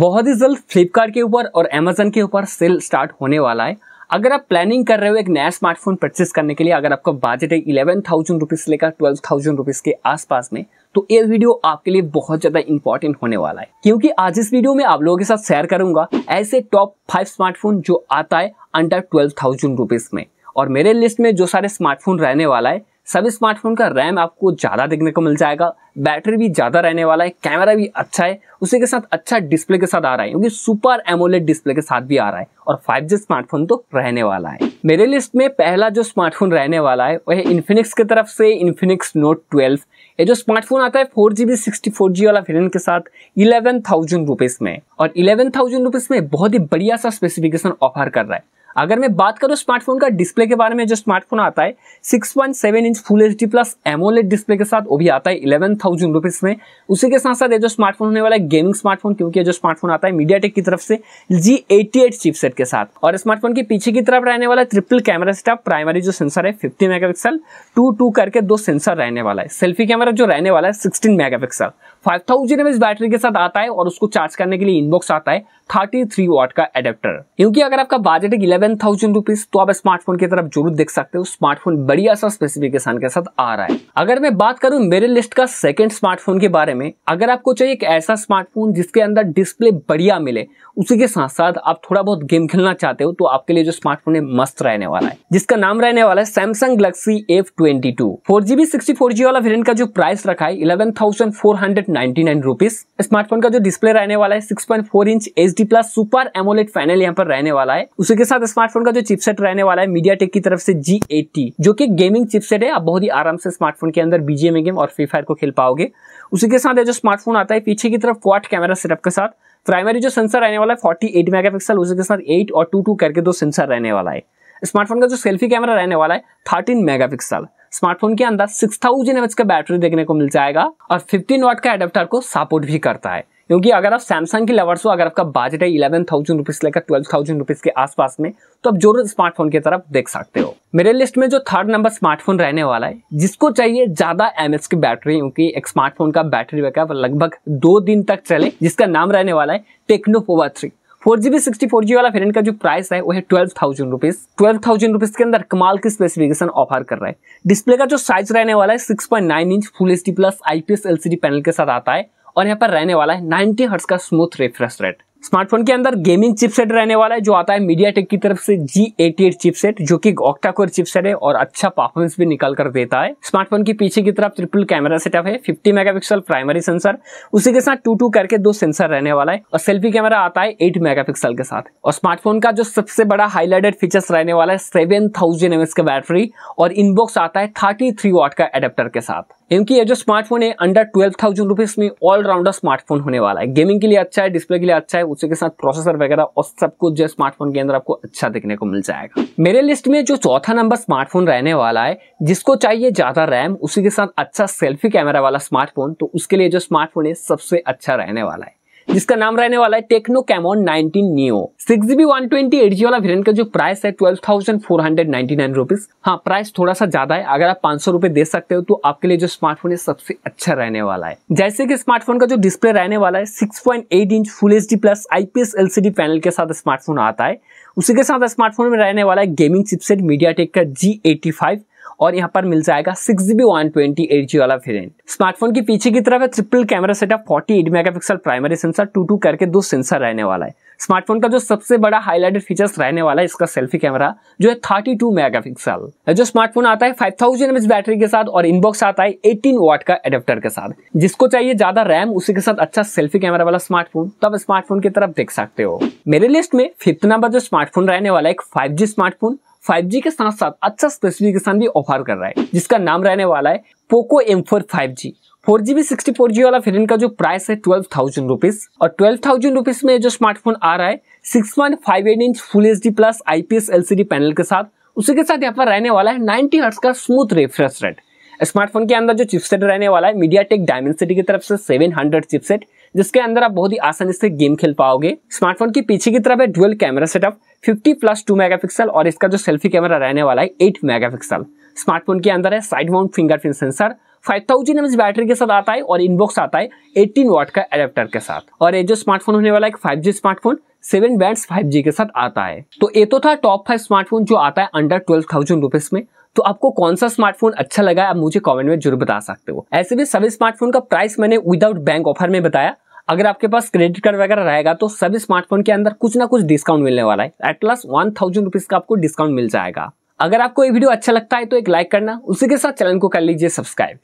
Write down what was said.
बहुत ही जल्द फ्लिपकार्ट के ऊपर और अमेजन के ऊपर सेल स्टार्ट होने वाला है अगर आप प्लानिंग कर रहे हो एक नया स्मार्टफोन परचेस करने के लिए अगर आपका बजट है इलेवन थाउजेंड रुपीज़ लेकर ट्वेल्व थाउजेंड रुपीज़ के आसपास में तो ये वीडियो आपके लिए बहुत ज़्यादा इंपॉर्टेंट होने वाला है क्योंकि आज इस वीडियो में आप लोगों के साथ शेयर करूंगा ऐसे टॉप फाइव स्मार्टफोन जो आता है अंडर ट्वेल्व थाउजेंड रुपीज़ में और मेरे लिस्ट में जो सारे स्मार्टफोन रहने वाला है सभी स्मार्टफोन का रैम आपको ज़्यादा देखने को मिल जाएगा बैटरी भी ज़्यादा रहने वाला है कैमरा भी अच्छा है उसी के साथ अच्छा डिस्प्ले के साथ आ रहा है क्योंकि सुपर एमोलेड डिस्प्ले के साथ भी आ रहा है और 5G स्मार्टफोन तो रहने वाला है मेरे लिस्ट में पहला जो स्मार्टफोन रहने वाला है वह इन्फिनिक्स की तरफ से इन्फिनिक्स नोट ट्वेल्व ये जो स्मार्टफोन आता है four G B sixty four G वाला वेरियंट के साथ इलेवन थाउजेंड रुपीज़ में और इलेवन थाउजेंड रुपीज़ में बहुत ही बढ़िया सा स्पेसिफिकेशन ऑफर कर रहा है अगर मैं बात करूँ स्मार्टफोन का डिस्प्ले के बारे में जो स्मार्टफोन आता है six point seven inch full H D plus AMOLED display के साथ वो भी आता है इलेवन थाउजेंड रुपीज़ में उसी के साथ साथ ये जो स्मार्टफोन होने वाला है गेमिंग स्मार्टफोन क्योंकि जो स्मार्टफोन आता है मीडिया की तरफ से जी एटी एट चिपसेट के साथ और स्मार्टफोन के पीछे की तरफ रहने वाला ट्रिपल कैमरा सेटअप प्राइमरी जो सेंसर है fifty megapixel two two करके दो सेंसर रहने वाला है सेल्फी कैमरा जो रहने वाला है sixteen megapixel five thousand battery के साथ आता है और उसको चार्ज करने के लिए इनबॉक्स आता है 33 वाट का एडेप्टर क्योंकि अगर आपका बजट है इलेवन थाउजेंड रुपीज तो आप स्मार्टफोन की तरफ जरूर देख सकते हो स्मार्टफोन बढ़िया सा स्पेसिफिकेशन के साथ आ रहा है अगर मैं बात करूं मेरे लिस्ट का सेकंड स्मार्टफोन के बारे में अगर आपको चाहिए एक ऐसा स्मार्टफोन जिसके अंदर डिस्प्ले बढ़िया मिले उसी के साथ साथ आप थोड़ा बहुत गेम खेलना चाहते हो तो आपके लिए जो स्मार्टफोन है मस्त रहने वाला है जिसका नाम रहने वाला है Samsung Galaxy F twenty two four GB sixty four G वाला वेरियंट का जो प्राइस रखा है eleven thousand four hundred ninety nine rupees smartphone का जो डिस्प्ले रहने वाला है six point four inch H fifty plus super AMOLED final यहाँ पर रहने वाला है उसी के साथ स्मार्टफोन का जो चिपसेट रहने वाला है मीडिया की तरफ से जी जो की गेमिंग चिपसेट है आप बहुत ही आराम से स्मार्टफोन के अंदर बीजेम गेम और फ्री फायर को खेल पाओगे उसी के साथ जो स्मार्टफोन आता है पीछे की तरफ क्वाट कैमरा सेटअप के साथ प्राइमरी जो सेंसर रहने वाला है फोर्टी एट मेगापिक्सल के साथ एट और टू टू करके दो सेंसर रहने वाला है स्मार्टफोन का जो सेल्फी कैमरा रहने वाला है थर्टीन मेगापिक्सल स्मार्टफोन के अंदर सिक्स थाउजेंड का बैटरी देखने को मिल जाएगा और फिफ्टीन वाट का एडेप्टर को सपोर्ट भी करता है क्योंकि अगर आप सैमसंग के लवर्स हो अगर आपका बजट है इलेवन थाउजेंड रुपीज लेकर ट्वेल्व थाउजेंड रुपीज के आसपास में तो आप जरूर स्मार्टफोन की तरफ देख सकते हो मेरे लिस्ट में जो थर्ड नंबर स्मार्टफोन रहने वाला है जिसको चाहिए ज्यादा एम की बैटरी क्योंकि एक स्मार्टफोन का बैटरी बैकअप लगभग दो दिन तक चले जिसका नाम रहने वाला है Tecno Pova three four GB sixty four G वाला वेरियंट का जो प्राइस है वो है twelve thousand rupees twelve thousand rupees के अंदर कमाल की स्पेसिफिकेशन ऑफर कर रहा है डिस्प्ले का जो साइज रहने वाला है six point nine inch full H D plus IPS LCD panel के साथ आता है और यहाँ पर रहने वाला है नाइनटी हर्ट्स का स्मूथ रिफ्रेश रेट स्मार्टफोन के अंदर गेमिंग चिपसेट रहने वाला है जो आता है मीडिया टेक की तरफ से G88 चिपसेट जो कि ऑक्टा कोर चिपसेट है और अच्छा परफॉर्मेंस भी निकाल कर देता है स्मार्टफोन के पीछे की तरफ ट्रिपल कैमरा सेटअप है 50 मेगापिक्सल प्राइमरी सेंसर उसी के साथ टू टू करके दो सेंसर रहने वाला है और सेल्फी कैमरा आता है एट मेगा के साथ और स्मार्टफोन का जो सबसे बड़ा हाईलाइटेड फीचर्स रहने वाला है सेवन थाउजेंड का बैटरी और इनबॉक्स आता है थर्टी वाट का एडेप्टर के साथ इनकी ये जो स्मार्टफोन है अंडर ट्वेल्व थाउजेंड रुपीज़ में ऑलराउंडर स्मार्टफोन होने वाला है गेमिंग के लिए अच्छा है डिस्प्ले के लिए अच्छा है उसी के साथ प्रोसेसर वगैरह और सब कुछ जो स्मार्टफोन के अंदर आपको अच्छा देखने को मिल जाएगा मेरे लिस्ट में जो चौथा नंबर स्मार्टफोन रहने वाला है जिसको चाहिए ज़्यादा रैम उसी के साथ अच्छा सेल्फी कैमरा वाला स्मार्टफोन तो उसके लिए जो स्मार्टफोन है सबसे अच्छा रहने वाला है जिसका नाम रहने वाला है Tecno Camon nineteen Neo six GB one twenty eight G वाला वेरियंट का जो प्राइस है twelve thousand four hundred ninety nine rupees हाँ प्राइस थोड़ा सा ज्यादा है अगर आप पांच सौ रुपए दे सकते हो तो आपके लिए जो स्मार्टफोन है सबसे अच्छा रहने वाला है जैसे कि स्मार्टफोन का जो डिस्प्ले रहने वाला है six point eight inch full H D plus IPS LCD panel के साथ स्मार्टफोन आता है उसी के साथ स्मार्टफोन में रहने वाला है गेमिंग चिपसेट मीडिया टेक का जी एटी फाइव और यहाँ पर मिल जाएगा six GB one twenty eight G वाला वेरियंट स्मार्टफोन के पीछे की तरफ है triple camera setup forty eight mega pixel primary sensor two two करके दो सेंसर रहने वाला है स्मार्टफोन का जो सबसे बड़ा हाईलाइटेड फीचर्स रहने वाला है इसका सेल्फी कैमरा जो है थर्टी टू मेगा पिक्सल जो स्मार्टफोन आता है फाइव थाउजेंड एमएच बैटरी के साथ और इनबॉक्स आता है एटीन वॉट का एडेप्टर के साथ जिसको चाहिए ज्यादा रैम उसी के साथ अच्छा सेल्फी कैमरा वाला स्मार्टफोन तो आप स्मार्टफोन की तरफ देख सकते हो मेरे लिस्ट में फिफ्थ नंबर जो स्मार्टफोन रहने वाला है एक फाइव स्मार्टफोन 5G के साथ साथ अच्छा स्पेसिफिकेशन भी ऑफर कर रहा है जिसका नाम रहने वाला है Poco M four five G four GB sixty four G वाला फिर इनका जो प्राइस है ट्वेल्व थाउजेंड रुपीज और ट्वेल्व थाउजेंड रुपीज में जो स्मार्टफोन आ रहा है six point five eight inch full H D plus IPS LCD panel के साथ उसी के साथ यहाँ पर रहने वाला है नाइनटी हर्ट्स का स्मूथ रिफ्रेश रेट स्मार्टफोन के अंदर जो चिपसेट रहने वाला है मीडिया टेक डायमेंसिटी की तरफ से हंड्रेड चिपसेट जिसके अंदर आप बहुत ही आसानी से गेम खेल पाओगे स्मार्टफोन की पीछे की तरफ है dual camera setup 50 plus 2 megapixel और इसका जो सेल्फी कैमरा रहने वाला है 8 मेगापिक्सल स्मार्टफोन के अंदर है side mount fingerprint sensor 5000 thousand battery के साथ आता है और इनबॉक्स आता है 18 वॉट का एडेप्टर के साथ और ये जो स्मार्टफोन होने वाला है five G smartphone seven band 5G के साथ आता है तो ये तो था टॉप फाइव स्मार्टफोन जो आता है अंडर ट्वेल्व थाउजेंड रुपीज में तो आपको कौन सा स्मार्टफोन अच्छा लगा आप मुझे कमेंट में जरूर बता सकते हो ऐसे भी सभी स्मार्टफोन का प्राइस मैंने विदाउट बैंक ऑफर में बताया अगर आपके पास क्रेडिट कार्ड वगैरह रहेगा तो सभी स्मार्टफोन के अंदर कुछ ना कुछ डिस्काउंट मिलने वाला है एट वन थाउजेंड रुपीज़ का आपको डिस्काउंट मिल जाएगा अगर आपको ये वीडियो अच्छा लगता है तो एक लाइक करना उसी के साथ चैनल को कर लीजिए सब्सक्राइब